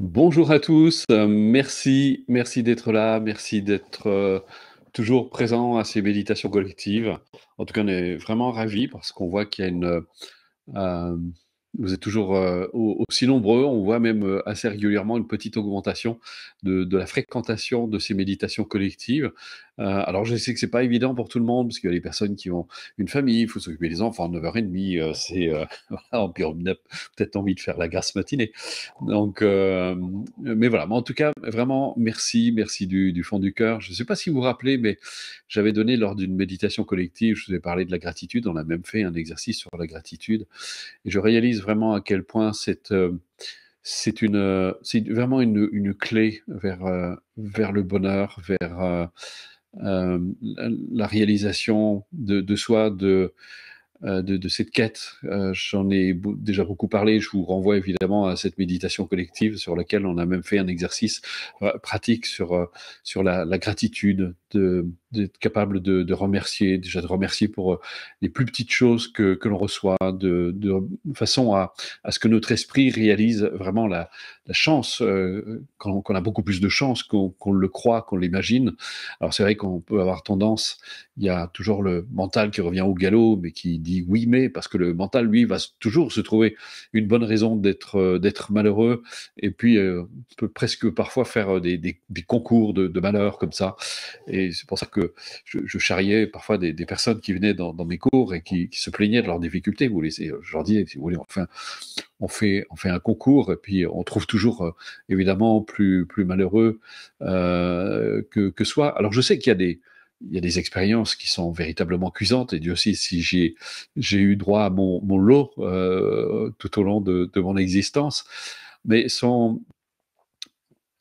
Bonjour à tous, euh, merci, merci d'être là, merci d'être euh, toujours présent à ces méditations collectives. En tout cas, on est vraiment ravis parce qu'on voit qu'il y a une, euh, vous êtes toujours euh, aussi nombreux. On voit même euh, assez régulièrement une petite augmentation de, la fréquentation de ces méditations collectives. Euh, alors, je sais que c'est pas évident pour tout le monde, parce qu'il y a des personnes qui ont une famille, il faut s'occuper des enfants, 9h30, c'est. en on a peut-être envie de faire la grasse matinée. Donc, mais voilà. Mais en tout cas, vraiment, merci, merci du, du fond du cœur. Je ne sais pas si vous vous rappelez, mais j'avais donné lors d'une méditation collective, je vous ai parlé de la gratitude. On a même fait un exercice sur la gratitude. Et je réalise vraiment à quel point c'est euh, c'est une euh, c'est vraiment une, une clé vers euh, vers le bonheur, vers la réalisation de, de soi, de euh, de, cette quête. Euh, j'en ai déjà beaucoup parlé. Je vous renvoie évidemment à cette méditation collective sur laquelle on a même fait un exercice euh, pratique sur, sur la, gratitude, d'être capable de, remercier, déjà de remercier pour les plus petites choses que, que l'on reçoit, de, façon à, à, ce que notre esprit réalise vraiment la, chance, qu'on a beaucoup plus de chance qu'on le croit, qu'on l'imagine. Alors c'est vrai qu'on peut avoir tendance, il y a toujours le mental qui revient au galop, mais qui oui mais, parce que le mental, lui, va toujours se trouver une bonne raison d'être euh, d'être malheureux, et puis euh, on peut presque parfois faire euh, des, concours de, malheur comme ça. Et c'est pour ça que je, je charriais parfois des, personnes qui venaient dans, mes cours et qui, se plaignaient de leurs difficultés. Vous laissez, je leur disais, si vous voulez, enfin, on fait, on fait un concours et puis on trouve toujours évidemment plus, plus malheureux que, que soi. Alors je sais qu'il y a des il y a des expériences qui sont véritablement cuisantes. Et Dieu sait si j'ai eu droit à mon, mon lot euh, tout au long de, mon existence, mais sont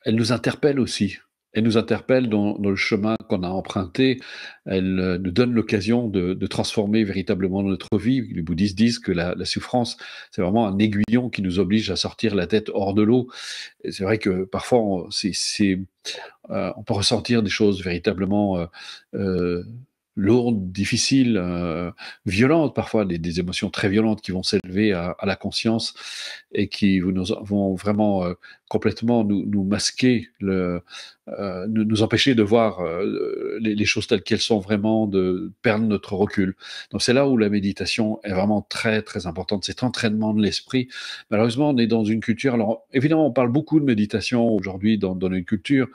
elles nous interpellent aussi elle nous interpelle dans, le chemin qu'on a emprunté, elle euh, nous donne l'occasion de, transformer véritablement notre vie. Les bouddhistes disent que la, souffrance, c'est vraiment un aiguillon qui nous oblige à sortir la tête hors de l'eau. C'est vrai que parfois, euh, on, peut ressentir des choses véritablement euh, lourdes, difficiles, euh, violentes parfois, des, émotions très violentes qui vont s'élever à, la conscience et qui nous, vont vraiment euh, complètement nous, masquer, euh, nous, empêcher de voir les, choses telles qu'elles sont vraiment, de perdre notre recul. Donc c'est là où la méditation est vraiment très très importante, cet entraînement de l'esprit. Malheureusement, on est dans une culture, alors évidemment on parle beaucoup de méditation aujourd'hui dans une culture,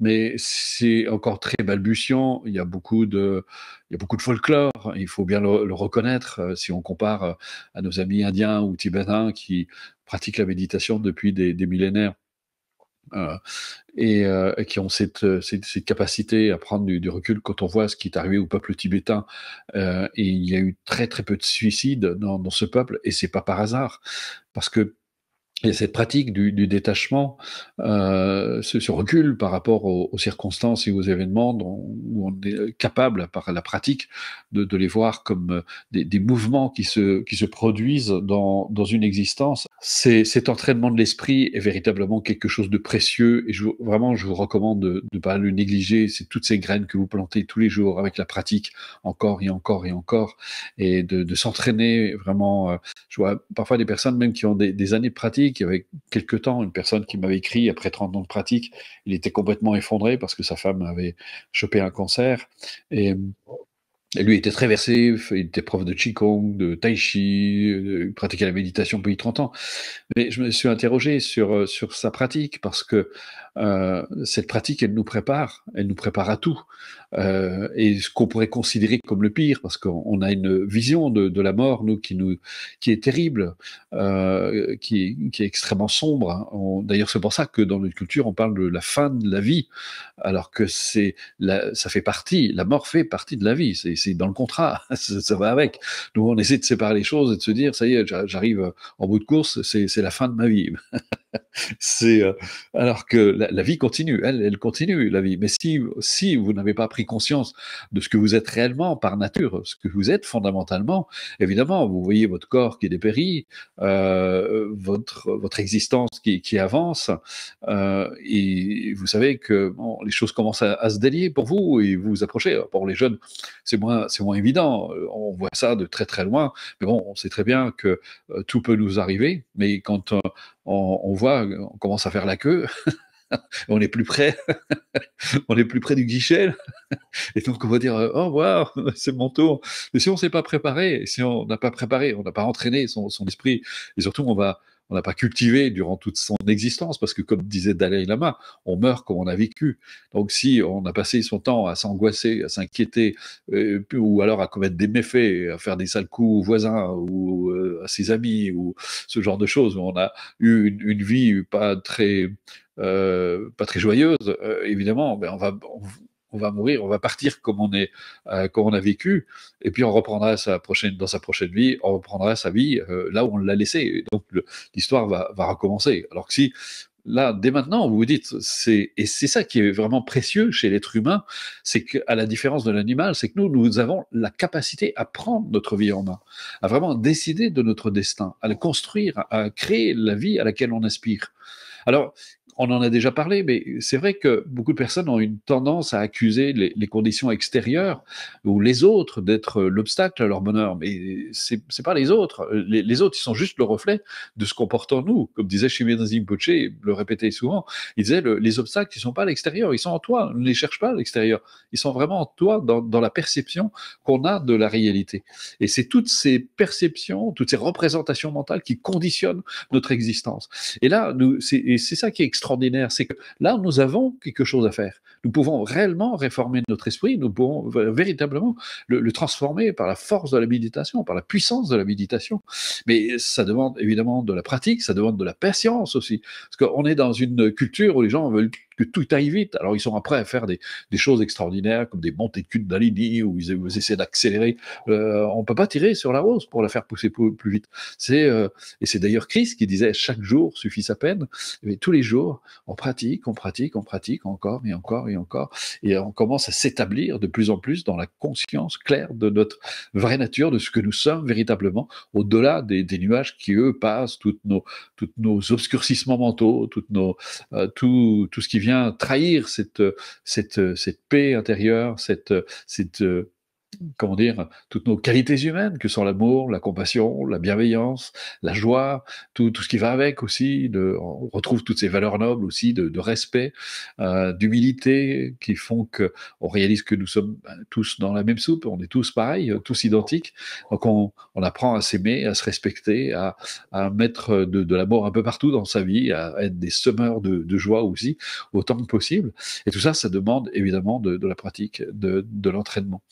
mais c'est encore très balbutiant. Il y a beaucoup de, il y a beaucoup de folklore. Hein, il faut bien le, reconnaître euh, si on compare euh, à nos amis indiens ou tibétains qui pratiquent la méditation depuis des, millénaires. Euh, et qui ont cette, cette, capacité à prendre du, recul quand on voit ce qui est arrivé au peuple tibétain. et il y a eu très très peu de suicides dans, dans ce peuple, et c'est pas par hasard, parce que et cette pratique du, détachement, euh, se ce, recul par rapport aux, circonstances et aux événements où on est capable, par la pratique, de, les voir comme euh, des, mouvements qui se, qui se produisent dans, une existence, c'est, cet entraînement de l'esprit est véritablement quelque chose de précieux. Et je, vraiment, je vous recommande de ne pas le négliger. C'est toutes ces graines que vous plantez tous les jours avec la pratique, encore et encore et encore, et de, s'entraîner vraiment. Euh, je vois parfois des personnes même qui ont des, des années de pratique il y avait quelques temps une personne qui m'avait écrit, après 30 ans de pratique, il était complètement effondré parce que sa femme avait chopé un cancer. Et, lui était très versé, il était prof de Qigong, de Tai Chi, il pratiquait la méditation depuis 30 ans. Mais je me suis interrogé sur, sur sa pratique parce que euh, cette pratique, elle nous prépare, elle nous prépare à tout. Euh, et ce qu'on pourrait considérer comme le pire, parce qu'on a une vision de, de, la mort, nous, qui, nous, qui est terrible, euh, qui, qui, est extrêmement sombre. D'ailleurs, c'est pour ça que dans notre culture, on parle de la fin de la vie, alors que c'est ça fait partie, la mort fait partie de la vie, c'est dans le contrat, ça, ça, va avec. Nous, on essaie de séparer les choses et de se dire, ça y est, j'arrive en bout de course, c'est la fin de ma vie. c'est euh, alors que la, vie continue, elle, continue la vie. Mais si vous n'avez pas pris conscience de ce que vous êtes réellement par nature, ce que vous êtes fondamentalement, évidemment, vous voyez votre corps qui dépérit, euh, votre votre existence qui, avance, euh, et vous savez que les choses commencent à, se délier pour vous et vous vous approchez. Pour les jeunes, c'est moins c'est moins évident. On voit ça de très très loin, mais bon, on sait très bien que tout peut nous arriver. Mais quand on, voit, on commence à faire la queue. on est plus près, on est plus près du guichet, et donc on va dire oh waouh c'est mon tour. Mais si on s'est pas préparé, si on n'a pas préparé, on n'a pas entraîné son, esprit, et surtout on va on n'a pas cultivé durant toute son existence, parce que comme disait Dalai Lama, on meurt comme on a vécu. Donc si on a passé son temps à s'angoisser, à s'inquiéter, euh, ou alors à commettre des méfaits, à faire des sales coups aux voisins ou euh, à ses amis, ou ce genre de choses, on a eu une, vie pas très... Euh, pas très joyeuse, évidemment, ben on va, on va mourir, on va partir comme on est, euh, comme on a vécu, et puis on reprendra sa prochaine, dans sa prochaine vie, on reprendra sa vie euh, là où on l'a laissée. donc l'histoire va, recommencer. Alors que si là, dès maintenant, vous vous dites, c'est, et c'est ça qui est vraiment précieux chez l'être humain, c'est qu'à la différence de l'animal, c'est que nous, nous avons la capacité à prendre notre vie en main, à vraiment décider de notre destin, à le construire, à créer la vie à laquelle on aspire. Alors, on en a déjà parlé, mais c'est vrai que beaucoup de personnes ont une tendance à accuser les, conditions extérieures ou les autres d'être l'obstacle à leur bonheur. Mais c'est n'est pas les autres. Les, autres, ils sont juste le reflet de ce qu'on porte en nous. Comme disait Chimène il le répétait souvent, il disait les obstacles, ils sont pas à l'extérieur, ils sont en toi. Ne les cherche pas à l'extérieur. Ils sont vraiment en toi, dans, la perception qu'on a de la réalité. Et c'est toutes ces perceptions, toutes ces représentations mentales qui conditionnent notre existence. Et là, c'est ça qui est extraordinaire c'est que là, nous avons quelque chose à faire. Nous pouvons réellement réformer notre esprit, nous pouvons véritablement le, le transformer par la force de la méditation, par la puissance de la méditation. Mais ça demande évidemment de la pratique, ça demande de la patience aussi, parce qu'on est dans une culture où les gens veulent que tout aille vite. Alors ils sont prêts à faire des, choses extraordinaires comme des montées de cul d'Alini où ils, essaient d'accélérer. Euh, on peut pas tirer sur la rose pour la faire pousser plus, vite. C'est euh, et c'est d'ailleurs Christ qui disait chaque jour suffit sa peine. Mais tous les jours, on pratique, on pratique, on pratique encore et encore et encore, et on commence à s'établir de plus en plus dans la conscience claire de notre vraie nature, de ce que nous sommes véritablement, au-delà des, nuages qui eux passent, toutes nos, toutes nos obscurcissements mentaux, toutes nos, euh, tout, tout ce qui vient trahir cette, cette, cette paix intérieure, cette, cette comment dire, toutes nos qualités humaines, que sont l'amour, la compassion, la bienveillance, la joie, tout, ce qui va avec aussi. on retrouve toutes ces valeurs nobles aussi de, respect, euh, d'humilité, qui font qu'on réalise que nous sommes ben, tous dans la même soupe, on est tous pareils, euh, tous identiques. Donc on, apprend à s'aimer, à se respecter, à, mettre de, de l'amour un peu partout dans sa vie, à être des semeurs de, joie aussi, autant que possible. Et tout ça, ça demande évidemment de la pratique, de l'entraînement.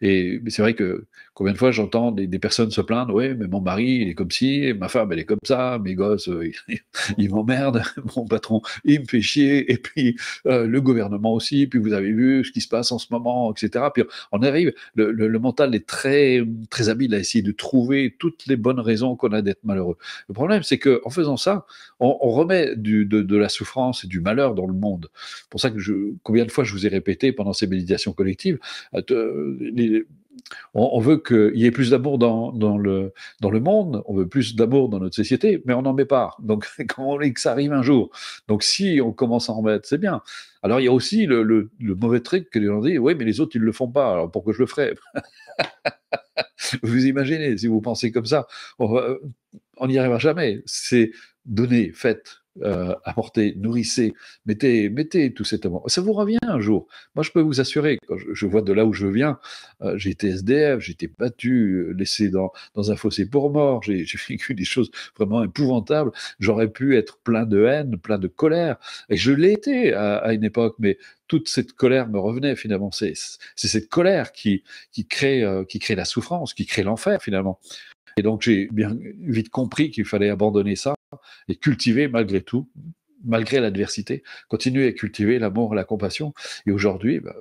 Et c'est vrai que combien de fois j'entends des, personnes se plaindre, ouais, mais mon mari, il est comme ci, ma femme, elle est comme ça, mes gosses, euh, ils, m'emmerdent, mon patron, il me fait chier, et puis euh, le gouvernement aussi, puis vous avez vu ce qui se passe en ce moment, etc. Puis on arrive, le, mental est très, très habile à essayer de trouver toutes les bonnes raisons qu'on a d'être malheureux. Le problème, c'est qu'en faisant ça, on, remet du, de, de, la souffrance et du malheur dans le monde. C'est pour ça que je, combien de fois je vous ai répété pendant ces méditations collectives, euh, les on, veut qu'il y ait plus d'amour dans, le, dans le monde, on veut plus d'amour dans notre société, mais on n'en met pas. Donc, quand on que ça arrive un jour. Donc, si on commence à en mettre, c'est bien. Alors, il y a aussi le, mauvais truc que les gens disent Oui, mais les autres, ils ne le font pas, alors pourquoi je le ferais Vous imaginez, si vous pensez comme ça, on n'y arrivera jamais. C'est donné faites, euh, apportez, nourrissez, mettez, mettez tout cet amour. Ça vous revient un jour. Moi, je peux vous assurer, je, vois de là où je viens, euh, j'ai été SDF, j'ai été battu, euh, laissé dans, dans un fossé pour mort, j'ai vécu des choses vraiment épouvantables. J'aurais pu être plein de haine, plein de colère, et je l'étais à, une époque, mais toute cette colère me revenait finalement. C'est cette colère qui, crée, qui crée la souffrance, qui crée l'enfer finalement. Et donc j'ai bien vite compris qu'il fallait abandonner ça et cultiver malgré tout, malgré l'adversité, continuer à cultiver l'amour, la compassion. Et aujourd'hui, ben,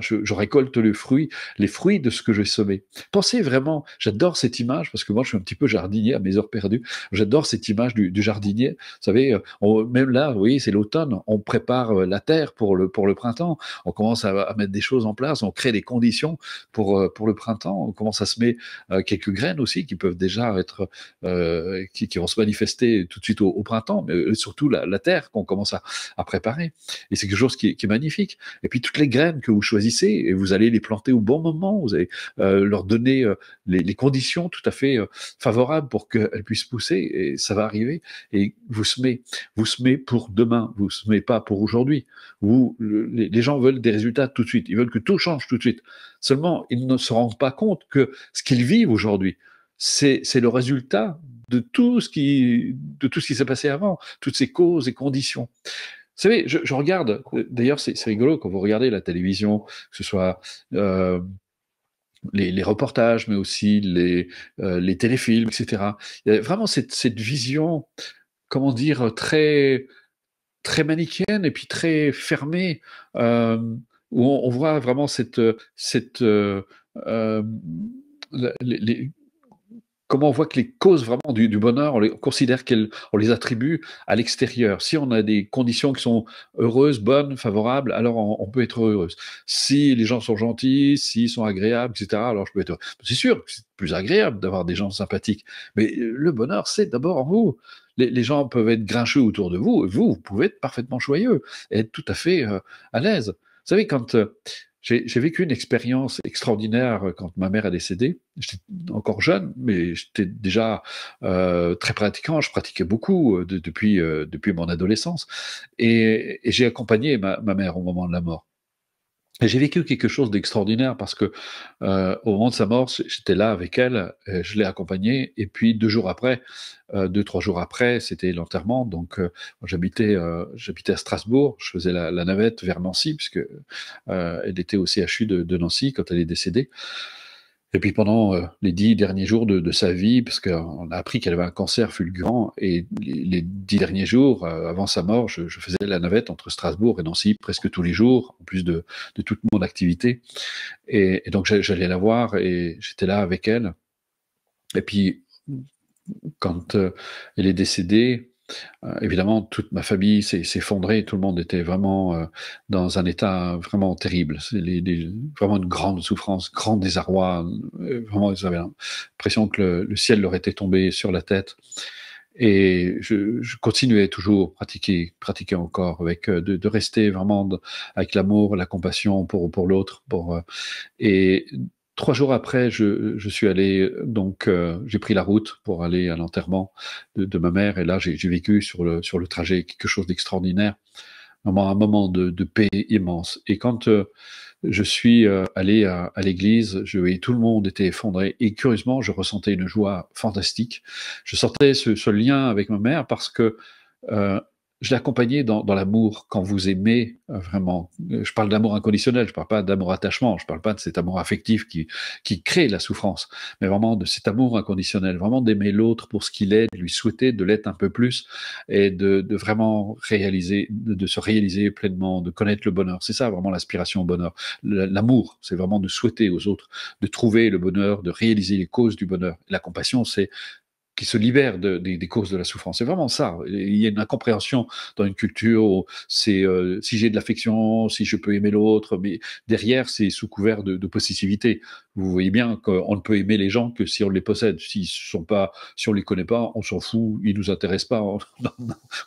je, récolte le fruit, les fruits de ce que j'ai semé. Pensez vraiment, j'adore cette image, parce que moi je suis un petit peu jardinier à mes heures perdues, j'adore cette image du, jardinier. Vous savez, euh, même là, oui c'est l'automne, on prépare euh, la terre pour le, pour le printemps, on commence à, mettre des choses en place, on crée des conditions pour, euh, pour le printemps, on commence à semer quelques graines aussi qui peuvent déjà être, qui, vont se manifester tout de suite au, printemps, mais surtout la, terre qu'on commence à, préparer. Et c'est quelque chose qui, qui est magnifique. Et puis toutes les graines que vous choisissez et vous allez les planter au bon moment. Vous allez euh, leur donner euh, les, conditions tout à fait euh, favorables pour qu'elles puissent pousser et ça va arriver. Et vous semez, vous semez pour demain, vous semez pas pour aujourd'hui. les gens veulent des résultats tout de suite. Ils veulent que tout change tout de suite. Seulement, ils ne se rendent pas compte que ce qu'ils vivent aujourd'hui, c'est le résultat de tout ce qui, de tout ce qui s'est passé avant, toutes ces causes et conditions. Vous savez, je, regarde, euh, d'ailleurs c'est rigolo quand vous regardez la télévision, que ce soit euh, les, reportages, mais aussi les, euh, les téléfilms, etc. Il y a vraiment cette, vision, comment dire, très, très manichéenne et puis très fermée, où on, voit vraiment cette... cette comment on voit que les causes vraiment du, bonheur, on, les, on considère qu'on les attribue à l'extérieur. Si on a des conditions qui sont heureuses, bonnes, favorables, alors on, peut être heureux. Si les gens sont gentils, s'ils sont agréables, etc., alors je peux être heureux. C'est sûr c'est plus agréable d'avoir des gens sympathiques, mais euh, le bonheur, c'est d'abord en vous. Les, gens peuvent être grincheux autour de vous, et vous, vous pouvez être parfaitement joyeux, et être tout à fait euh, à l'aise. Vous savez, quand... Euh, j'ai vécu une expérience extraordinaire quand ma mère a décédé. J'étais encore jeune, mais j'étais déjà euh, très pratiquant. Je pratiquais beaucoup euh, depuis, euh, depuis mon adolescence. Et, j'ai accompagné ma, mère au moment de la mort j'ai vécu quelque chose d'extraordinaire parce que euh, au moment de sa mort, j'étais là avec elle, euh, je l'ai accompagnée, et puis deux jours après, euh, deux trois jours après, c'était l'enterrement. Donc j'habitais j'habitais à Strasbourg, je faisais la, navette vers Nancy puisque elle était au CHU de, Nancy quand elle est décédée. Et puis pendant euh, les dix derniers jours de, sa vie, parce qu'on euh, a appris qu'elle avait un cancer fulgurant, et les, dix derniers jours euh, avant sa mort, je, faisais la navette entre Strasbourg et Nancy presque tous les jours, en plus de, toute mon activité. et donc j'allais la voir et j'étais là avec elle. Et puis quand elle est décédée, euh, évidemment, toute ma famille s'est effondrée, tout le monde était vraiment euh, dans un état vraiment terrible. C'est vraiment une grande souffrance, grand désarroi. Euh, vraiment, ils avaient l'impression que le, ciel leur était tombé sur la tête. Et je, continuais toujours pratiquer, pratiquer encore, avec de, rester vraiment avec l'amour, la compassion pour pour l'autre, pour et Trois jours après, je, je suis allé, donc euh, j'ai pris la route pour aller à l'enterrement de, de, ma mère, et là j'ai vécu sur le, sur le trajet quelque chose d'extraordinaire, un moment de, de, paix immense. Et quand euh, je suis euh, allé à, l'église, je voyais tout le monde était effondré, et curieusement, je ressentais une joie fantastique. Je sortais ce, ce lien avec ma mère parce que je l'accompagnais dans, l'amour quand vous aimez euh, vraiment. Euh, je parle d'amour inconditionnel, je ne parle pas d'amour attachement, je ne parle pas de cet amour affectif qui, qui crée la souffrance, mais vraiment de cet amour inconditionnel, vraiment d'aimer l'autre pour ce qu'il est, de lui souhaiter de l'être un peu plus et de, vraiment réaliser, de, de, se réaliser pleinement, de connaître le bonheur. C'est ça vraiment l'aspiration au bonheur. L'amour, c'est vraiment de souhaiter aux autres, de trouver le bonheur, de réaliser les causes du bonheur. La compassion, c'est qui se libère des causes de la souffrance. C'est vraiment ça. Il y a une incompréhension dans une culture où c'est euh, si j'ai de l'affection, si je peux aimer l'autre, mais derrière, c'est sous couvert de, possessivité. Vous voyez bien qu'on ne peut aimer les gens que si on les possède. S'ils sont pas, si on les connaît pas, on s'en fout, ils nous intéressent pas.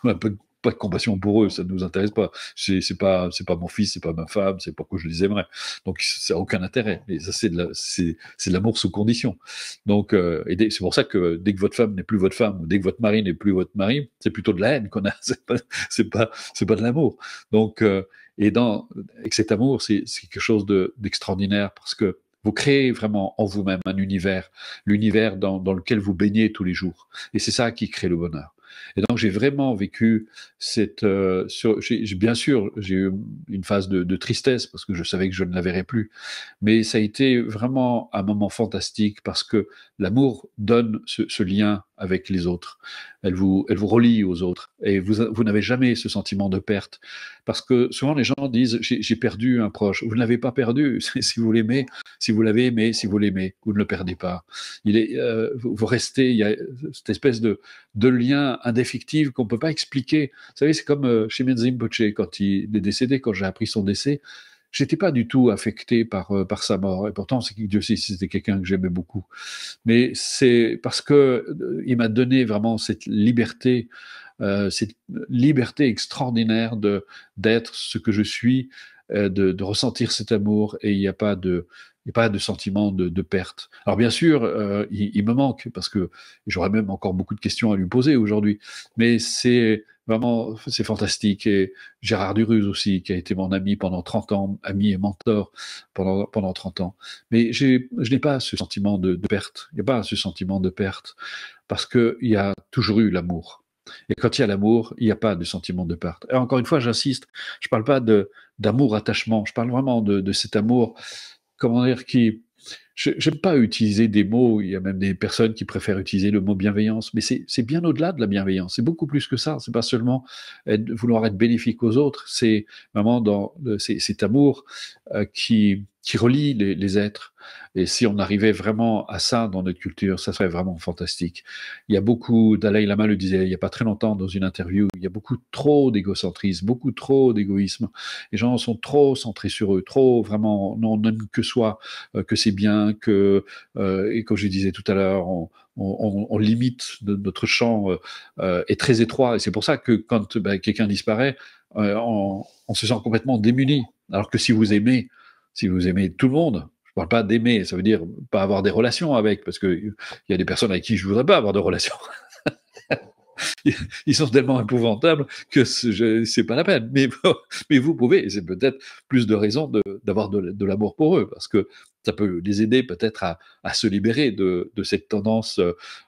On, un peu pas de compassion pour eux, ça ne nous intéresse pas. C'est pas, c'est pas mon fils, c'est pas ma femme, c'est pourquoi je les aimerais. Donc ça n'a aucun intérêt. mais ça c'est de c'est de l'amour sous condition. Donc euh, et c'est pour ça que dès que votre femme n'est plus votre femme, dès que votre mari n'est plus votre mari, c'est plutôt de la haine qu'on a. C'est pas, c'est pas, pas, de l'amour. Donc euh, et dans cet amour, c'est quelque chose d'extraordinaire parce que vous créez vraiment en vous-même un univers, l'univers dans, dans lequel vous baignez tous les jours. Et c'est ça qui crée le bonheur. Et donc j'ai vraiment vécu cette... Euh, bien sûr, j'ai eu une phase de, tristesse parce que je savais que je ne la verrais plus, mais ça a été vraiment un moment fantastique parce que l'amour donne ce, lien avec les autres. Elle vous, elle vous relie aux autres et vous, vous n'avez jamais ce sentiment de perte parce que souvent les gens disent j'ai perdu un proche. Vous ne l'avez pas perdu. si vous l'aimez, si vous l'avez aimé, si vous l'aimez, vous ne le perdez pas. Il est, euh, vous restez, il y a cette espèce de, de liens indéfectibles qu'on ne peut pas expliquer. Vous savez, c'est comme euh, chez chez quand il est décédé, quand j'ai appris son décès, j'étais pas du tout affecté par, euh, par sa mort. Et pourtant, c'est, Dieu sait si c'était quelqu'un que j'aimais beaucoup. Mais c'est parce que euh, il m'a donné vraiment cette liberté, cette liberté extraordinaire de, d'être ce que je suis, euh, de, ressentir cet amour et il n'y a pas de, pas de sentiment de, perte. Alors bien sûr, euh, il, me manque parce que j'aurais même encore beaucoup de questions à lui poser aujourd'hui, mais c'est vraiment c'est fantastique et Gérard Duruz aussi qui a été mon ami pendant 30 ans, ami et mentor pendant pendant 30 ans. Mais je n'ai pas ce sentiment de, perte. Il n'y a pas ce sentiment de perte parce qu'il y a toujours eu l'amour. Et quand il y a l'amour, il n'y a pas de sentiment de part. Et encore une fois, j'insiste, je ne parle pas d'amour-attachement, je parle vraiment de, cet amour, comment dire, qui... J'aime pas utiliser des mots, il y a même des personnes qui préfèrent utiliser le mot bienveillance, mais c'est bien au-delà de la bienveillance, c'est beaucoup plus que ça, c'est pas seulement vouloir être bénéfique aux autres, c'est vraiment dans cet amour euh, qui, qui relie les, êtres. Et si on arrivait vraiment à ça dans notre culture, ça serait vraiment fantastique. Il y a beaucoup, Dalai Lama le disait il n'y a pas très longtemps dans une interview, il y a beaucoup trop d'égocentrisme, beaucoup trop d'égoïsme. Les gens sont trop centrés sur eux, trop vraiment, non, on n'aime que soi, euh, que c'est bien, que, euh, et comme je disais tout à l'heure, on, limite notre champ euh, est très étroit. Et c'est pour ça que quand ben, quelqu'un disparaît, on se sent complètement démuni. Alors que si vous aimez, si vous aimez tout le monde, je ne parle pas d'aimer, ça veut dire pas avoir des relations avec, parce qu'il y a des personnes avec qui je ne voudrais pas avoir de relations. Ils sont tellement épouvantables que ce n'est pas la peine. Mais, vous pouvez, et c'est peut-être plus de raisons d'avoir de, l'amour pour eux, parce que ça peut les aider peut-être à, se libérer de, cette tendance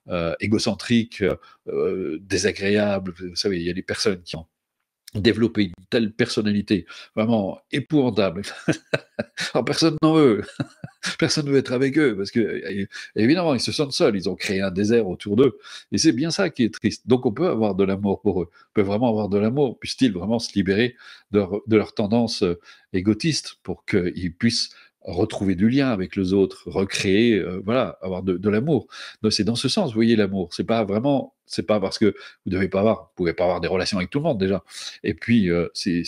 euh, égocentrique, euh, désagréable. Vous savez, il y a des personnes qui ont développer une telle personnalité vraiment épouvantable. Alors personne n'en veut, personne ne veut être avec eux parce que évidemment ils se sentent seuls, ils ont créé un désert autour d'eux et c'est bien ça qui est triste. Donc on peut avoir de l'amour pour eux, on peut vraiment avoir de l'amour, puissent-ils vraiment se libérer de leur, de leur tendance euh, égotiste pour qu'ils puissent retrouver du lien avec les autres, recréer, euh, voilà, avoir de, de l'amour. C'est dans ce sens, vous voyez, l'amour. C'est pas vraiment c'est pas parce que vous devez pas avoir, vous pouvez pas avoir des relations avec tout le monde déjà. Et puis euh, c'est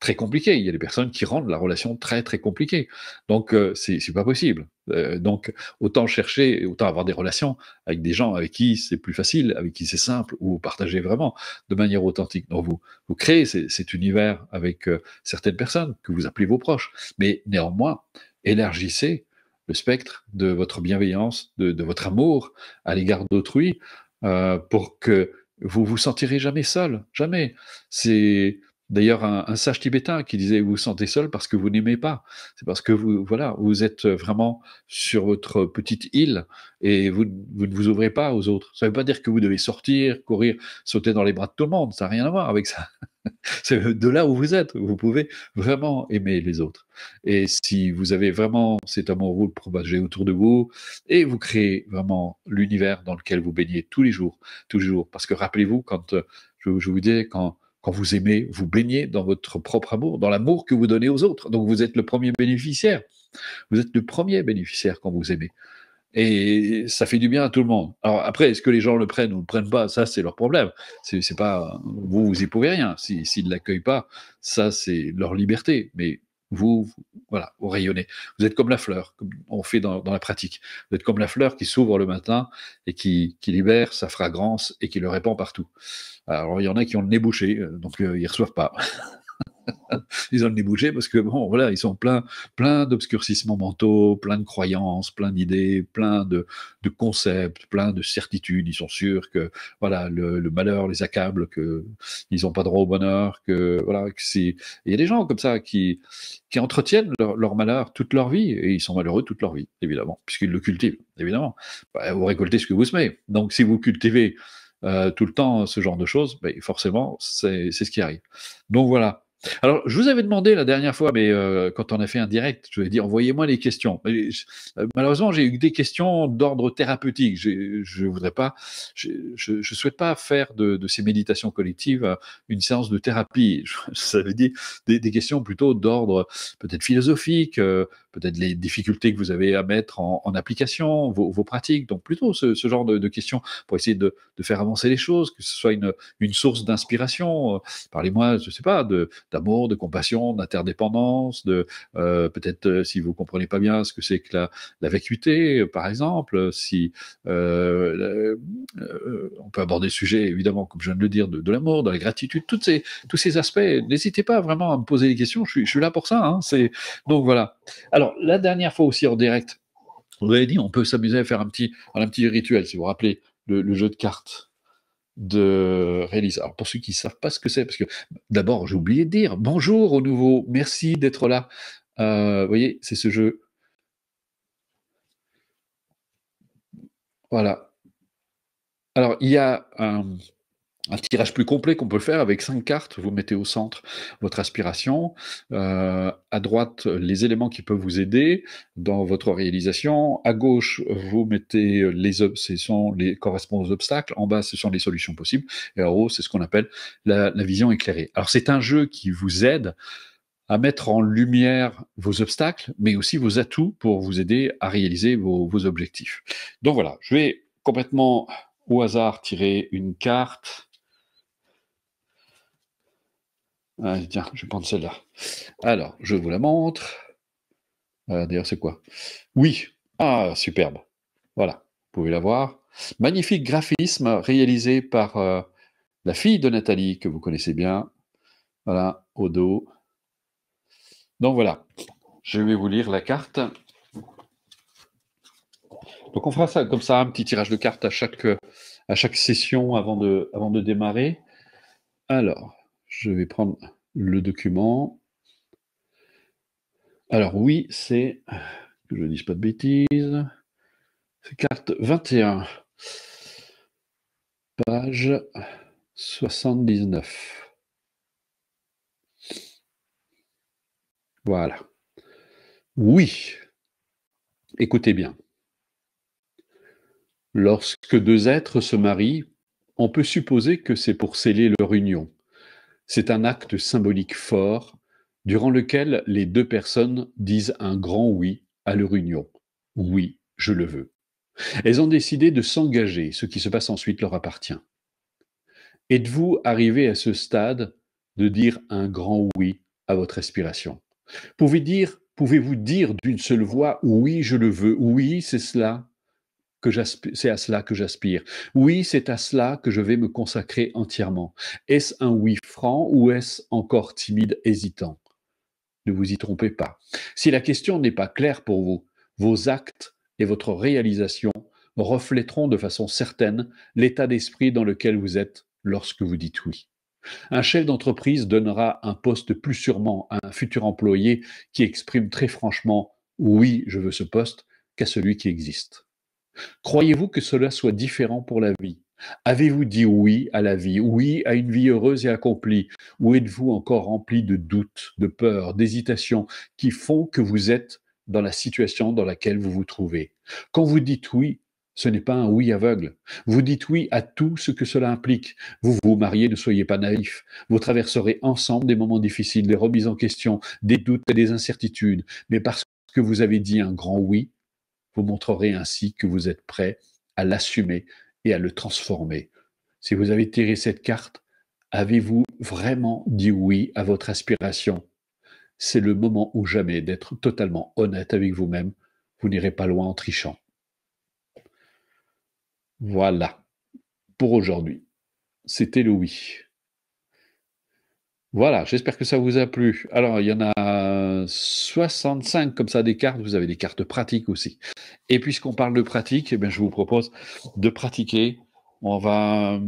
très compliqué. Il y a des personnes qui rendent la relation très très compliquée. Donc euh, ce c'est pas possible. Euh, donc autant chercher, autant avoir des relations avec des gens avec qui c'est plus facile, avec qui c'est simple, ou partager vraiment de manière authentique. Donc vous vous créez cet univers avec certaines personnes que vous appelez vos proches, mais néanmoins élargissez le spectre de votre bienveillance, de votre amour à l'égard d'autrui, euh, pour que vous vous sentirez jamais seul, jamais. C'est d'ailleurs un, sage tibétain qui disait vous vous sentez seul parce que vous n'aimez pas. C'est parce que vous voilà, vous êtes vraiment sur votre petite île et vous, vous ne vous ouvrez pas aux autres. Ça ne veut pas dire que vous devez sortir, courir, sauter dans les bras de tout le monde. Ça n'a rien à voir avec ça. C'est de là où vous êtes. Vous pouvez vraiment aimer les autres. Et si vous avez vraiment cet amour, vous le propagez autour de vous et vous créez vraiment l'univers dans lequel vous baignez tous les jours, toujours. Parce que rappelez-vous, quand euh, je, vous dis, quand, quand vous aimez, vous baignez dans votre propre amour, dans l'amour que vous donnez aux autres. Donc vous êtes le premier bénéficiaire. Vous êtes le premier bénéficiaire quand vous aimez. Et ça fait du bien à tout le monde. Alors après, est-ce que les gens le prennent ou ne le prennent pas Ça, c'est leur problème. C'est pas vous, vous y pouvez rien. S'ils ne l'accueillent pas, ça, c'est leur liberté. Mais vous, voilà, vous rayonnez. Vous êtes comme la fleur, comme on fait dans, la pratique. Vous êtes comme la fleur qui s'ouvre le matin et qui, libère sa fragrance et qui le répand partout. Alors, il y en a qui ont le nez bouché, euh, donc euh, ils ne reçoivent pas. ils ont le nez parce que bon, voilà, ils sont pleins, plein d'obscurcissements mentaux, plein de croyances, plein d'idées, plein de, de, concepts, plein de certitudes. Ils sont sûrs que voilà, le, malheur les accable, que ils n'ont pas droit au bonheur, que voilà, il y a des gens comme ça qui qui entretiennent leur, malheur toute leur vie et ils sont malheureux toute leur vie, évidemment, puisqu'ils le cultivent, évidemment. Bah, vous récoltez ce que vous semez. Donc, si vous cultivez euh, tout le temps ce genre de choses, ben, forcément, c'est ce qui arrive. Donc voilà. Alors, je vous avais demandé la dernière fois, mais euh, quand on a fait un direct, je vous ai dit envoyez-moi les questions. Euh, malheureusement, j'ai eu des questions d'ordre thérapeutique. Je voudrais pas, je ne souhaite pas faire de, ces méditations collectives euh, une séance de thérapie. Je, ça veut dire des, questions plutôt d'ordre peut-être philosophique, peut-être les difficultés que vous avez à mettre en, application, vos, pratiques. Donc plutôt ce, genre de, questions pour essayer de, faire avancer les choses, que ce soit une, une source d'inspiration. Euh, parlez-moi, je ne sais pas, d'amour, de, compassion, d'interdépendance, de euh, peut-être euh, si vous ne comprenez pas bien ce que c'est que la, la, vacuité, par exemple, si on peut aborder le sujet, évidemment, comme je viens de le dire, de, l'amour, de la gratitude, toutes ces, tous ces aspects. N'hésitez pas vraiment à me poser des questions, je suis, là pour ça. Hein, donc voilà. Alors, la dernière fois aussi en direct, on dit on peut s'amuser à faire un petit, un petit rituel, si vous vous rappelez, le, jeu de cartes de réaliser. Alors pour ceux qui ne savent pas ce que c'est, parce que d'abord j'ai oublié de dire bonjour au nouveau, merci d'être là. Euh, vous voyez, c'est ce jeu. Voilà. Alors il y a un, un tirage plus complet qu'on peut faire avec cinq cartes. Vous mettez au centre votre aspiration, euh, à droite les éléments qui peuvent vous aider dans votre réalisation, à gauche vous mettez les ce sont les correspondants aux obstacles, en bas ce sont les solutions possibles, et en haut c'est ce qu'on appelle la, vision éclairée. Alors c'est un jeu qui vous aide à mettre en lumière vos obstacles, mais aussi vos atouts pour vous aider à réaliser vos, vos objectifs. Donc voilà, je vais complètement au hasard tirer une carte ah, tiens, je vais prendre celle-là. Alors, je vous la montre. Euh, d'ailleurs, c'est quoi Oui. Ah, superbe. Voilà, vous pouvez la voir. Magnifique graphisme réalisé par euh, la fille de Nathalie, que vous connaissez bien. Voilà, au dos. Donc voilà, je vais vous lire la carte. Donc on fera ça comme ça, un petit tirage de cartes à chaque, à chaque session avant de, avant de démarrer. Alors, je vais prendre le document. Alors oui, c'est, que je ne dise pas de bêtises, c'est carte 21, page 79. Voilà. Oui, écoutez bien. Lorsque deux êtres se marient, on peut supposer que c'est pour sceller leur union. C'est un acte symbolique fort durant lequel les deux personnes disent un grand oui à leur union. Oui, je le veux. Elles ont décidé de s'engager, ce qui se passe ensuite leur appartient. Êtes-vous arrivé à ce stade de dire un grand oui à votre aspiration Pouvez-vous dire, dire d'une seule voix oui, je le veux, oui, c'est cela c'est à cela que j'aspire. Oui, c'est à cela que je vais me consacrer entièrement. Est-ce un oui franc ou est-ce encore timide, hésitant Ne vous y trompez pas. Si la question n'est pas claire pour vous, vos actes et votre réalisation refléteront de façon certaine l'état d'esprit dans lequel vous êtes lorsque vous dites oui. Un chef d'entreprise donnera un poste plus sûrement à un futur employé qui exprime très franchement oui, je veux ce poste, qu'à celui qui existe. Croyez-vous que cela soit différent pour la vie Avez-vous dit oui à la vie, oui à une vie heureuse et accomplie Ou êtes-vous encore rempli de doutes, de peurs, d'hésitations qui font que vous êtes dans la situation dans laquelle vous vous trouvez Quand vous dites oui, ce n'est pas un oui aveugle. Vous dites oui à tout ce que cela implique. Vous vous mariez, ne soyez pas naïf. Vous traverserez ensemble des moments difficiles, des remises en question, des doutes et des incertitudes. Mais parce que vous avez dit un grand oui, vous montrerez ainsi que vous êtes prêt à l'assumer et à le transformer. Si vous avez tiré cette carte, avez-vous vraiment dit oui à votre aspiration C'est le moment ou jamais d'être totalement honnête avec vous-même. Vous, n'irez pas loin en trichant. Voilà pour aujourd'hui. C'était le oui. Voilà, j'espère que ça vous a plu. Alors, il y en a 65 comme ça des cartes. Vous avez des cartes pratiques aussi. Et puisqu'on parle de pratique, eh bien, je vous propose de pratiquer. On va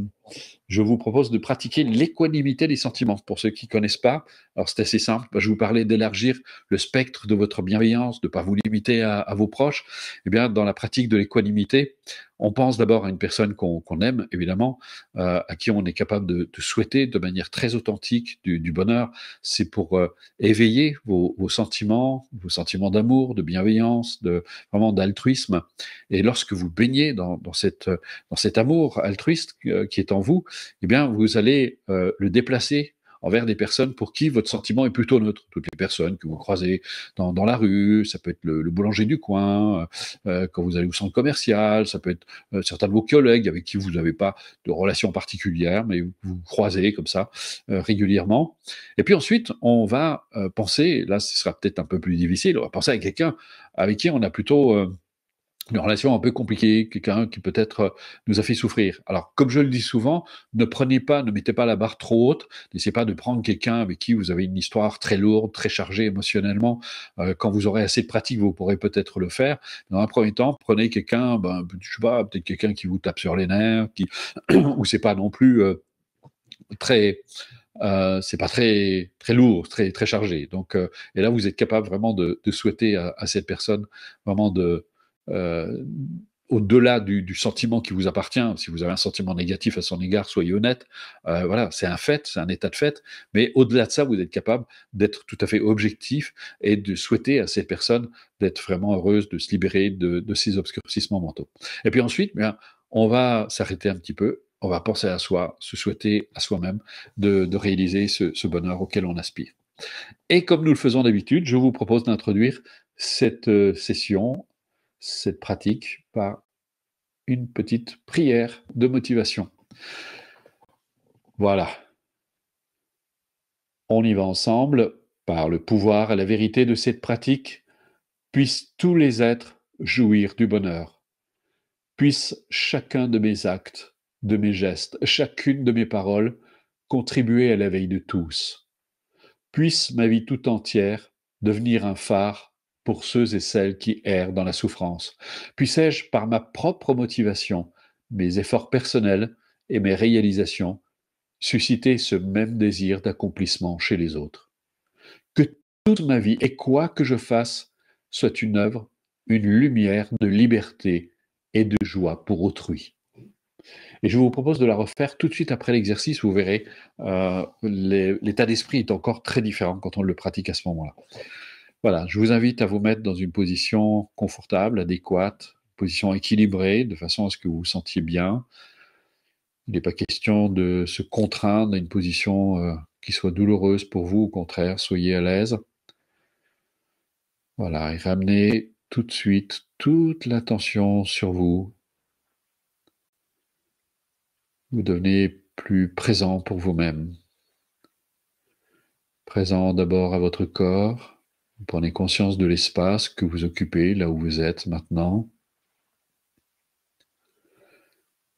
je vous propose de pratiquer l'équanimité des sentiments. Pour ceux qui ne connaissent pas, alors c'est assez simple, je vous parlais d'élargir le spectre de votre bienveillance, de ne pas vous limiter à, vos proches. Eh bien, dans la pratique de l'équanimité, on pense d'abord à une personne qu'on aime, évidemment, euh, à qui on est capable de, souhaiter de manière très authentique du, bonheur. C'est pour euh, éveiller vos, sentiments, vos sentiments d'amour, de bienveillance, de vraiment d'altruisme. Et lorsque vous baignez dans, dans, cette, euh, dans cet amour altruiste qui est en vous, eh bien, vous allez euh, le déplacer envers des personnes pour qui votre sentiment est plutôt neutre. Toutes les personnes que vous croisez dans, la rue, ça peut être le, boulanger du coin, euh, euh, quand vous allez au centre commercial, ça peut être certains de vos collègues avec qui vous n'avez pas de relation particulière, mais vous, vous croisez comme ça régulièrement. Et puis ensuite, on va penser, là ce sera peut-être un peu plus difficile, on va penser à quelqu'un avec qui on a plutôt une relation un peu compliquée, quelqu'un qui peut-être euh, nous a fait souffrir. Alors, comme je le dis souvent, ne prenez pas, ne mettez pas la barre trop haute, n'essayez pas de prendre quelqu'un avec qui vous avez une histoire très lourde, très chargée émotionnellement. Euh, quand vous aurez assez de pratique, vous pourrez peut-être le faire. Dans un premier temps, prenez quelqu'un, ben, je sais pas, peut-être quelqu'un qui vous tape sur les nerfs, qui, ou c'est pas non plus euh, très, c'est pas très très lourd, très très chargé. Donc, et là, vous êtes capable vraiment de, souhaiter à cette personne vraiment de euh, au-delà du, sentiment qui vous appartient, si vous avez un sentiment négatif à son égard, soyez honnête. Euh, voilà, c'est un fait, c'est un état de fait. Mais au-delà de ça, vous êtes capable d'être tout à fait objectif et de souhaiter à ces personnes d'être vraiment heureuses, de se libérer de, ces obscurcissements mentaux. Et puis ensuite, bien, on va s'arrêter un petit peu. On va penser à soi, se souhaiter à soi-même de, réaliser ce bonheur auquel on aspire. Et comme nous le faisons d'habitude, je vous propose d'introduire cette euh, session cette pratique par une petite prière de motivation. Voilà. On y va ensemble par le pouvoir et la vérité de cette pratique, puissent tous les êtres jouir du bonheur. Puisse chacun de mes actes, de mes gestes, chacune de mes paroles contribuer à la veille de tous. Puisse ma vie tout entière devenir un phare pour ceux et celles qui errent dans la souffrance. puissais je par ma propre motivation, mes efforts personnels et mes réalisations, susciter ce même désir d'accomplissement chez les autres. Que toute ma vie et quoi que je fasse soit une œuvre, une lumière de liberté et de joie pour autrui. Et je vous propose de la refaire tout de suite après l'exercice. Vous verrez, euh, l'état d'esprit est encore très différent quand on le pratique à ce moment-là. Voilà, je vous invite à vous mettre dans une position confortable, adéquate, position équilibrée, de façon à ce que vous vous sentiez bien. Il n'est pas question de se contraindre à une position euh, qui soit douloureuse pour vous, au contraire, soyez à l'aise. Voilà, et ramenez tout de suite toute l'attention sur vous. Vous devenez plus présent pour vous-même. Présent d'abord à votre corps, vous prenez conscience de l'espace que vous occupez là où vous êtes maintenant.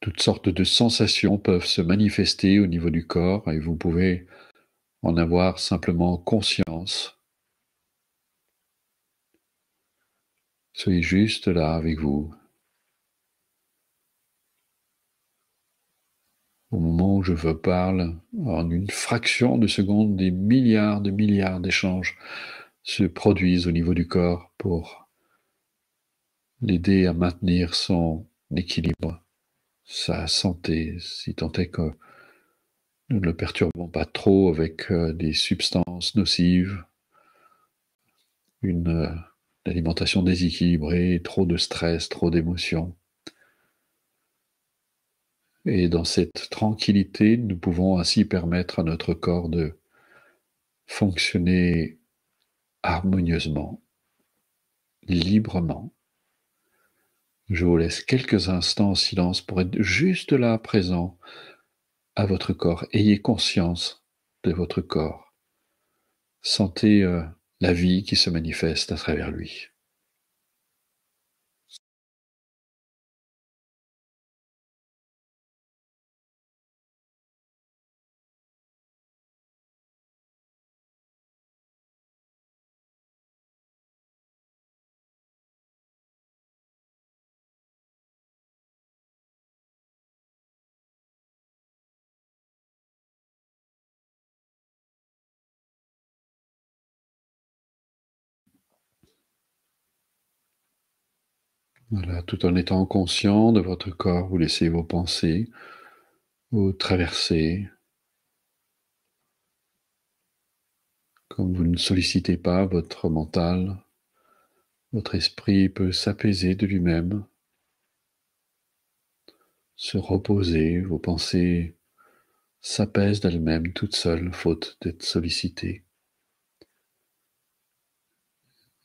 Toutes sortes de sensations peuvent se manifester au niveau du corps et vous pouvez en avoir simplement conscience. Soyez juste là avec vous. Au moment où je vous parle, en une fraction de seconde, des milliards de milliards d'échanges se produisent au niveau du corps pour l'aider à maintenir son équilibre, sa santé, si tant est que nous ne le perturbons pas trop avec euh, des substances nocives, une, euh, alimentation déséquilibrée, trop de stress, trop d'émotions. Et dans cette tranquillité, nous pouvons ainsi permettre à notre corps de fonctionner harmonieusement, librement. Je vous laisse quelques instants en silence pour être juste là présent à votre corps. Ayez conscience de votre corps. Sentez euh, la vie qui se manifeste à travers lui. Voilà, tout en étant conscient de votre corps, vous laissez vos pensées vous traverser. Comme vous ne sollicitez pas votre mental, votre esprit peut s'apaiser de lui-même, se reposer, vos pensées s'apaisent d'elles-mêmes toutes seules, faute d'être sollicitées.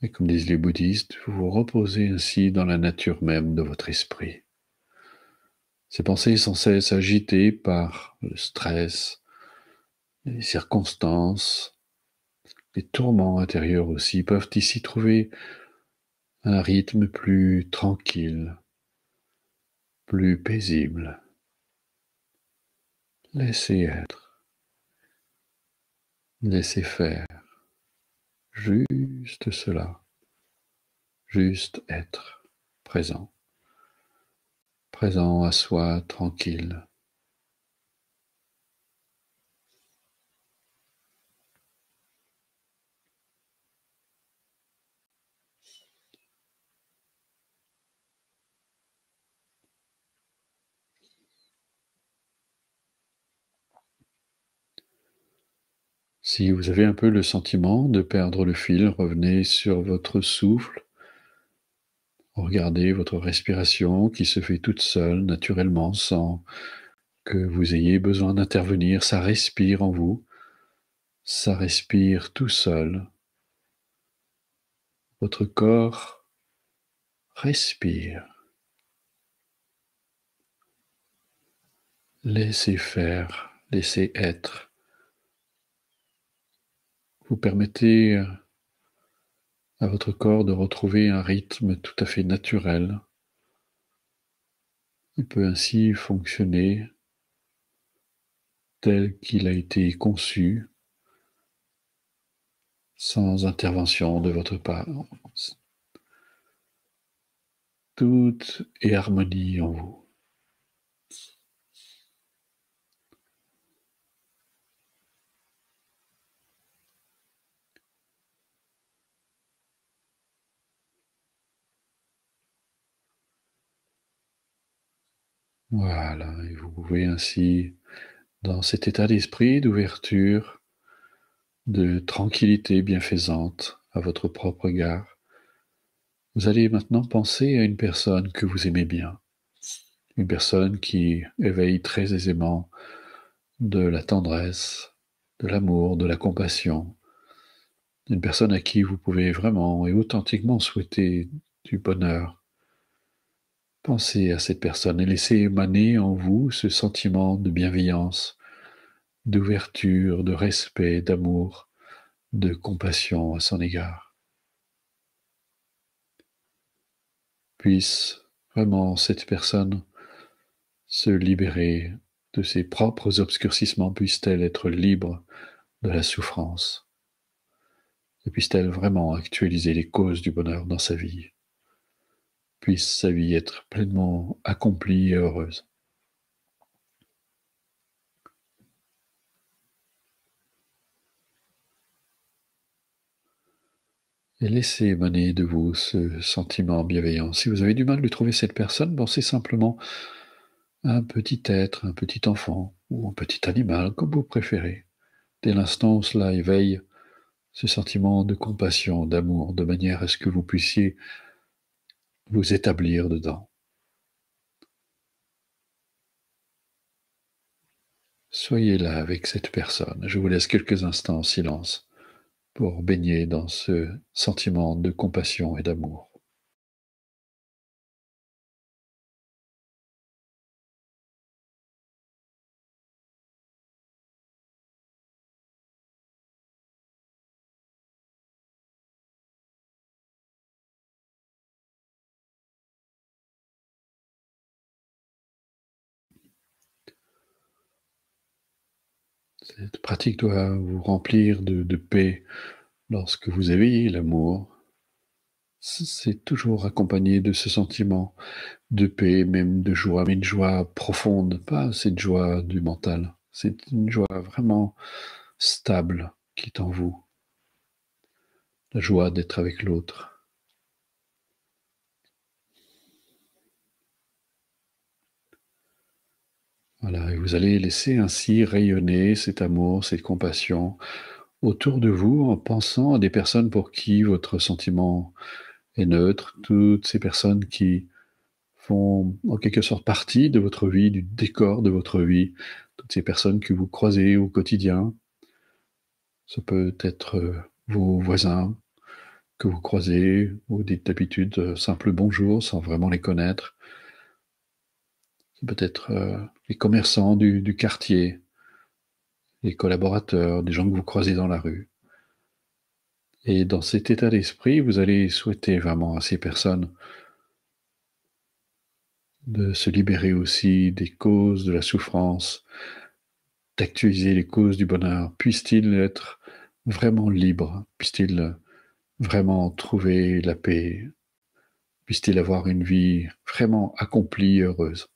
Et comme disent les bouddhistes, vous vous reposez ainsi dans la nature même de votre esprit. Ces pensées sans cesse agitées par le stress, les circonstances, les tourments intérieurs aussi peuvent ici trouver un rythme plus tranquille, plus paisible. Laissez être, laissez faire juste cela, juste être présent, présent à soi, tranquille, Si vous avez un peu le sentiment de perdre le fil, revenez sur votre souffle. Regardez votre respiration qui se fait toute seule, naturellement, sans que vous ayez besoin d'intervenir. Ça respire en vous. Ça respire tout seul. Votre corps respire. Laissez faire, laissez être permettez euh, à votre corps de retrouver un rythme tout à fait naturel. Il peut ainsi fonctionner tel qu'il a été conçu sans intervention de votre part. Tout est harmonie en vous. Voilà, et vous pouvez ainsi, dans cet état d'esprit d'ouverture, de tranquillité bienfaisante à votre propre égard, vous allez maintenant penser à une personne que vous aimez bien, une personne qui éveille très aisément de la tendresse, de l'amour, de la compassion, une personne à qui vous pouvez vraiment et authentiquement souhaiter du bonheur, Pensez à cette personne et laissez émaner en vous ce sentiment de bienveillance, d'ouverture, de respect, d'amour, de compassion à son égard. Puisse vraiment cette personne se libérer de ses propres obscurcissements, puisse-t-elle être libre de la souffrance, et puisse-t-elle vraiment actualiser les causes du bonheur dans sa vie puisse sa vie être pleinement accomplie et heureuse. Et laissez émaner de vous ce sentiment bienveillant. Si vous avez du mal de trouver cette personne, pensez simplement à un petit être, un petit enfant ou un petit animal, comme vous préférez. Dès l'instant où cela éveille ce sentiment de compassion, d'amour, de manière à ce que vous puissiez vous établir dedans. Soyez là avec cette personne. Je vous laisse quelques instants en silence pour baigner dans ce sentiment de compassion et d'amour. Cette pratique doit vous remplir de, paix lorsque vous avez l'amour. C'est toujours accompagné de ce sentiment de paix, même de joie, mais une joie profonde, pas cette joie du mental. C'est une joie vraiment stable qui est en vous. La joie d'être avec l'autre. vous allez laisser ainsi rayonner cet amour, cette compassion autour de vous en pensant à des personnes pour qui votre sentiment est neutre, toutes ces personnes qui font en quelque sorte partie de votre vie, du décor de votre vie, toutes ces personnes que vous croisez au quotidien. Ce peut être euh, vos voisins que vous croisez ou dites d'habitude euh, simple bonjour sans vraiment les connaître peut-être euh, les commerçants du, quartier, les collaborateurs, des gens que vous croisez dans la rue. Et dans cet état d'esprit, vous allez souhaiter vraiment à ces personnes de se libérer aussi des causes de la souffrance, d'actualiser les causes du bonheur. Puissent-ils être vraiment libres Puissent-ils vraiment trouver la paix Puissent-ils avoir une vie vraiment accomplie heureuse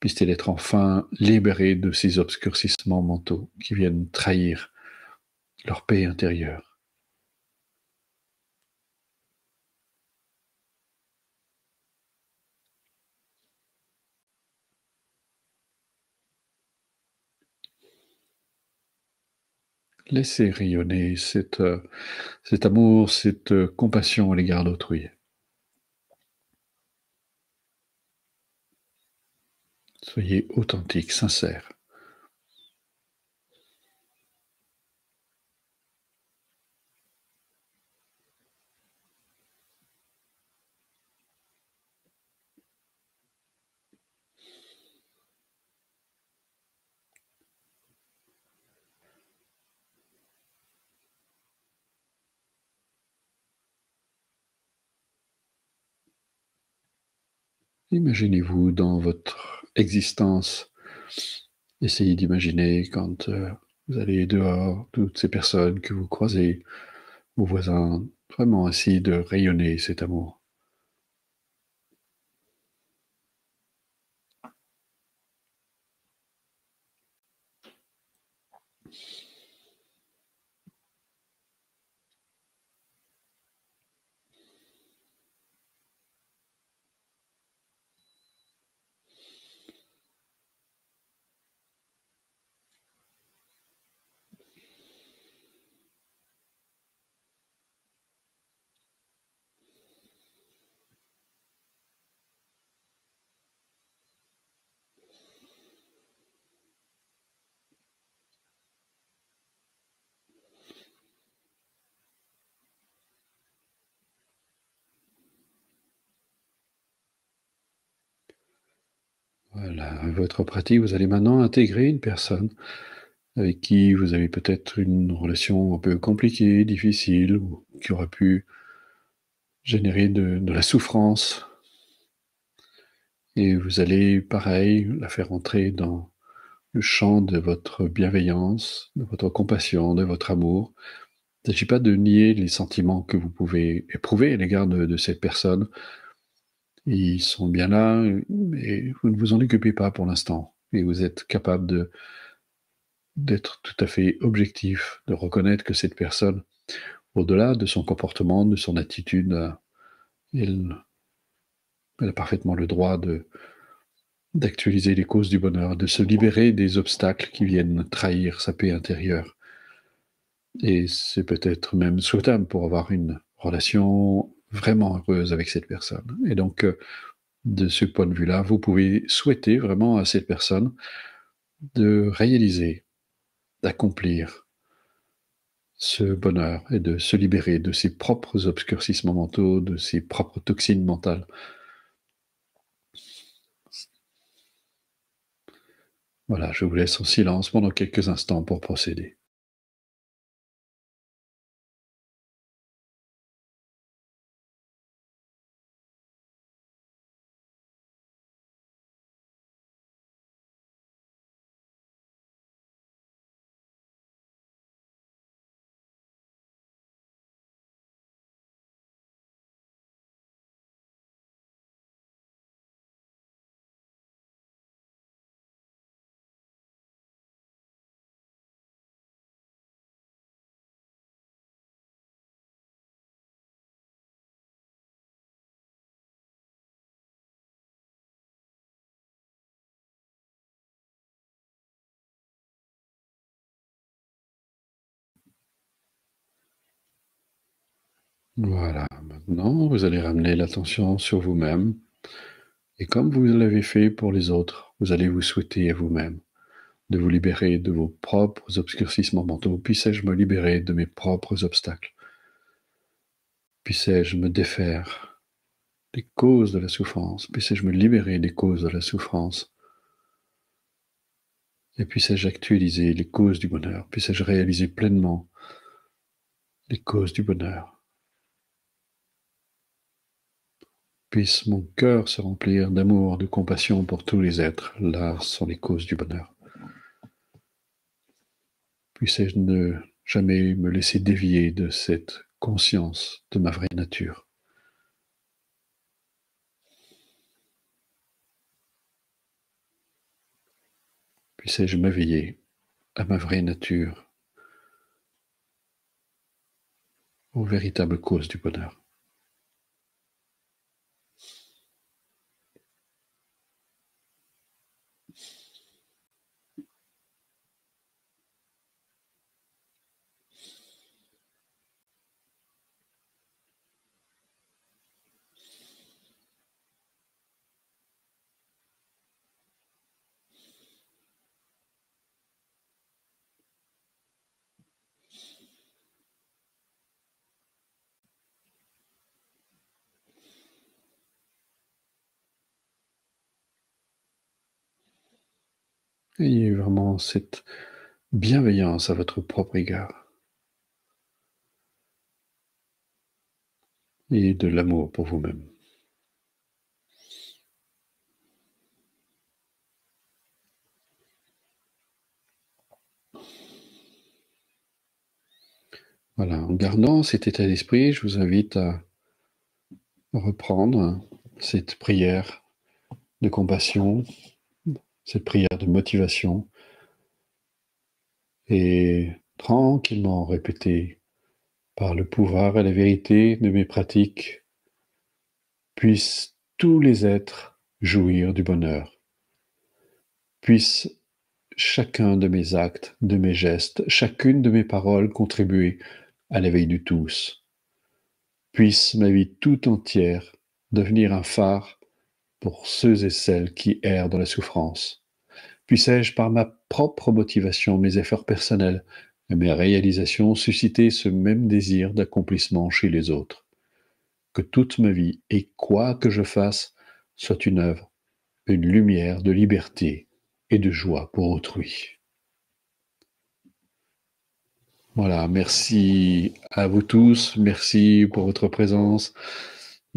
puisse t être enfin libéré de ces obscurcissements mentaux qui viennent trahir leur paix intérieure. Laissez rayonner cette, euh, cet amour, cette euh, compassion à l'égard d'autrui. Soyez authentique, sincère. Imaginez-vous dans votre existence. Essayez d'imaginer quand euh, vous allez dehors, toutes ces personnes que vous croisez, vos voisins, vraiment essayez de rayonner cet amour. votre pratique, vous allez maintenant intégrer une personne avec qui vous avez peut-être une relation un peu compliquée, difficile, qui aurait pu générer de, la souffrance. Et vous allez, pareil, la faire entrer dans le champ de votre bienveillance, de votre compassion, de votre amour. Il ne s'agit pas de nier les sentiments que vous pouvez éprouver à l'égard de cette personne ils sont bien là mais vous ne vous en occupez pas pour l'instant. Et vous êtes capable d'être tout à fait objectif, de reconnaître que cette personne, au-delà de son comportement, de son attitude, elle, a parfaitement le droit de d'actualiser les causes du bonheur, de se libérer des obstacles qui viennent trahir sa paix intérieure. Et c'est peut-être même souhaitable pour avoir une relation vraiment heureuse avec cette personne. Et donc, euh, de ce point de vue-là, vous pouvez souhaiter vraiment à cette personne de réaliser, d'accomplir ce bonheur et de se libérer de ses propres obscurcissements mentaux, de ses propres toxines mentales. Voilà, je vous laisse en silence pendant quelques instants pour procéder. Voilà, maintenant vous allez ramener l'attention sur vous-même. Et comme vous l'avez fait pour les autres, vous allez vous souhaiter à vous-même de vous libérer de vos propres obscurcissements mentaux. Puissais-je me libérer de mes propres obstacles Puissais-je me défaire des causes de la souffrance Puissais-je me libérer des causes de la souffrance Et puissais-je actualiser les causes du bonheur Puissais-je réaliser pleinement les causes du bonheur Puisse mon cœur se remplir d'amour, de compassion pour tous les êtres. Là sont les causes du bonheur. puisse je ne jamais me laisser dévier de cette conscience de ma vraie nature. puisse je m'éveiller à ma vraie nature, aux véritables causes du bonheur. Ayez vraiment cette bienveillance à votre propre égard. Et de l'amour pour vous-même. Voilà, en gardant cet état d'esprit, je vous invite à reprendre cette prière de compassion cette prière de motivation et tranquillement répétée par le pouvoir et la vérité de mes pratiques, puissent tous les êtres jouir du bonheur, puissent chacun de mes actes, de mes gestes, chacune de mes paroles contribuer à l'éveil du tous. Puisse ma vie tout entière devenir un phare pour ceux et celles qui errent dans la souffrance. Puissais-je par ma propre motivation, mes efforts personnels et mes réalisations susciter ce même désir d'accomplissement chez les autres. Que toute ma vie et quoi que je fasse soit une œuvre, une lumière de liberté et de joie pour autrui. Voilà, merci à vous tous, merci pour votre présence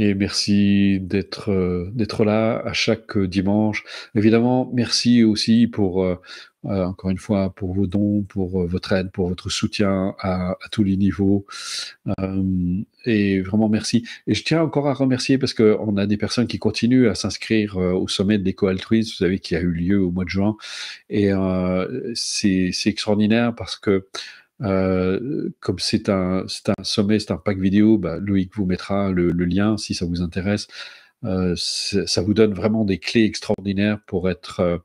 et merci d'être euh, d'être là à chaque euh, dimanche. Évidemment, merci aussi pour euh, encore une fois pour vos dons, pour votre aide, pour votre soutien à, à tous les niveaux. et vraiment merci. Et je tiens encore à remercier parce qu'on a des personnes qui continuent à s'inscrire au sommet de l'éco-altruisme, vous savez, qui a eu lieu au mois de juin. Et c'est extraordinaire parce que euh, comme c'est un, un, sommet, c'est un pack vidéo, bah, Loïc vous mettra le, lien si ça vous intéresse. Euh, ça vous donne vraiment des clés extraordinaires pour être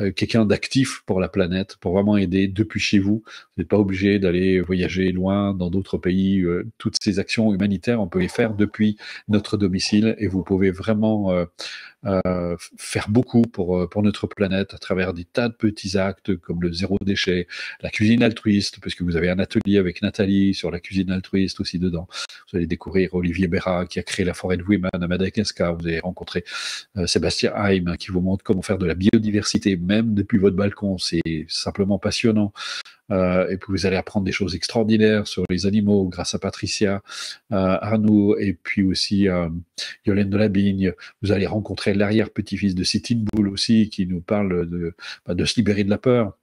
euh, quelqu'un d'actif pour la planète, pour vraiment aider depuis chez vous. Vous n'êtes pas obligé d'aller voyager loin dans d'autres pays. toutes ces actions humanitaires, on peut les faire depuis notre domicile et vous pouvez vraiment euh, faire beaucoup pour, euh, pour notre planète à travers des tas de petits actes comme le zéro déchet, la cuisine altruiste, puisque vous avez un atelier avec Nathalie sur la cuisine altruiste aussi dedans. Vous allez découvrir Olivier Béra qui a créé la forêt de Women à Madagascar. Vous allez rencontrer euh, Sébastien Haim hein, qui vous montre comment faire de la biodiversité, même depuis votre balcon. C'est simplement passionnant. Euh, et puis vous allez apprendre des choses extraordinaires sur les animaux grâce à Patricia euh, et puis aussi euh, Yolène de Bigne. Vous allez rencontrer l'arrière-petit-fils de Sitting Bull aussi qui nous parle de bah, se libérer de la peur.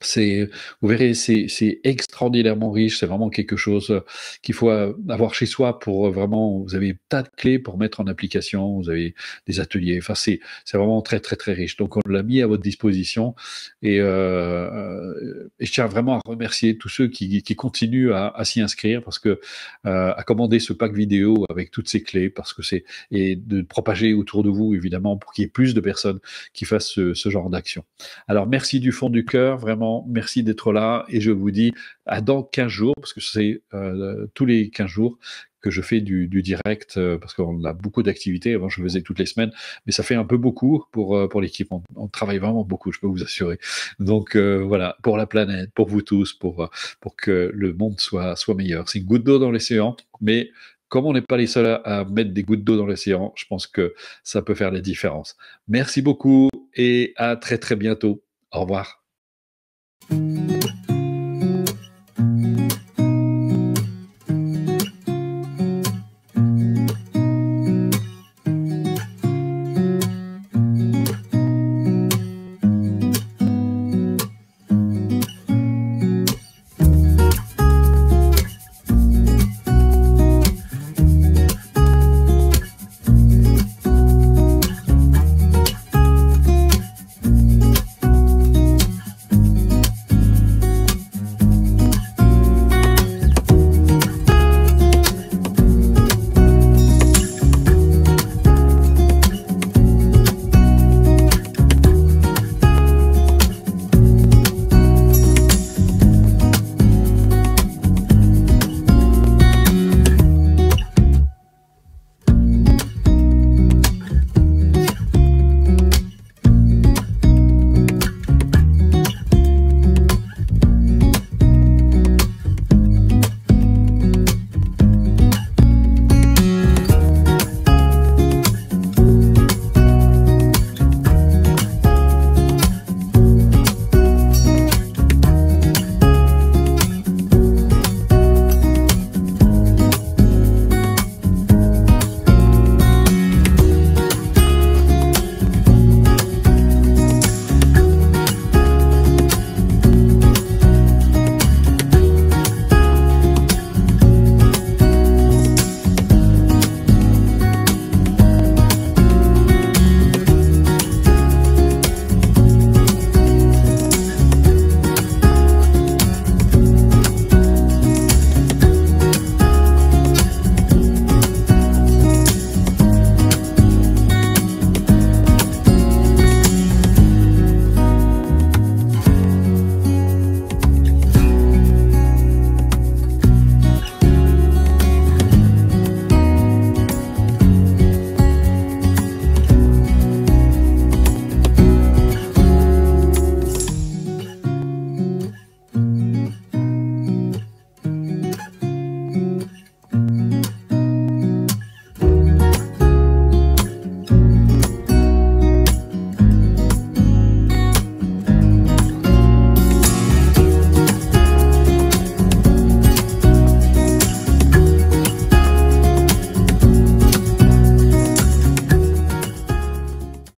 C'est, vous verrez, c'est extraordinairement riche. C'est vraiment quelque chose euh, qu'il faut euh, avoir chez soi pour euh, vraiment. Vous avez tas de clés pour mettre en application. Vous avez des ateliers. Enfin, c'est vraiment très très très riche. Donc, on l'a mis à votre disposition. Et, je tiens vraiment à remercier tous ceux qui, continuent à, s'y inscrire parce que à commander ce pack vidéo avec toutes ces clés parce que c'est et de propager autour de vous évidemment pour qu'il y ait plus de personnes qui fassent ce, ce genre d'action. Alors, merci du fond du cœur, vraiment merci d'être là et je vous dis à dans 15 jours, parce que c'est euh, tous les 15 jours que je fais du, direct, euh, parce qu'on a beaucoup d'activités, avant je faisais toutes les semaines, mais ça fait un peu beaucoup pour, euh, pour l'équipe, on, travaille vraiment beaucoup, je peux vous assurer. Donc voilà, pour la planète, pour vous tous, pour, pour que le monde soit, soit meilleur. C'est une goutte d'eau dans l'océan, mais comme on n'est pas les seuls à, mettre des gouttes d'eau dans l'océan, je pense que ça peut faire la différence. Merci beaucoup et à très très bientôt. Au revoir. Mm-hmm.